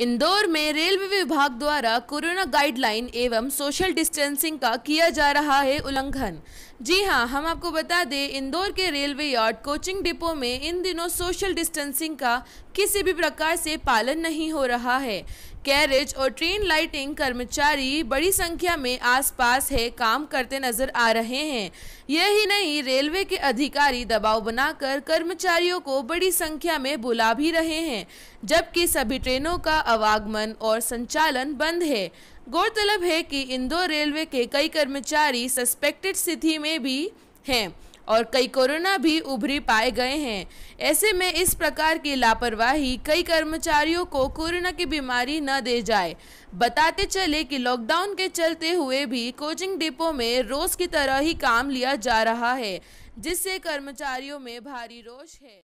इंदौर में रेलवे विभाग द्वारा कोरोना गाइडलाइन एवं सोशल डिस्टेंसिंग का किया जा रहा है उल्लंघन जी हाँ हम आपको बता दें इंदौर के रेलवे यार्ड कोचिंग डिपो में इन दिनों सोशल डिस्टेंसिंग का किसी भी प्रकार से पालन नहीं हो रहा है कैरेज और ट्रेन लाइटिंग कर्मचारी बड़ी संख्या में आसपास है काम करते नजर आ रहे हैं यही नहीं रेलवे के अधिकारी दबाव बनाकर कर्मचारियों को बड़ी संख्या में बुला भी रहे हैं जबकि सभी ट्रेनों का आवागमन और संचालन बंद है गौरतलब है कि इंदौर रेलवे के कई कर्मचारी सस्पेक्टेड स्थिति में भी हैं और कई कोरोना भी उभरी पाए गए हैं ऐसे में इस प्रकार की लापरवाही कई कर्मचारियों को कोरोना की बीमारी न दे जाए बताते चले कि लॉकडाउन के चलते हुए भी कोचिंग डिपो में रोज की तरह ही काम लिया जा रहा है जिससे कर्मचारियों में भारी रोष है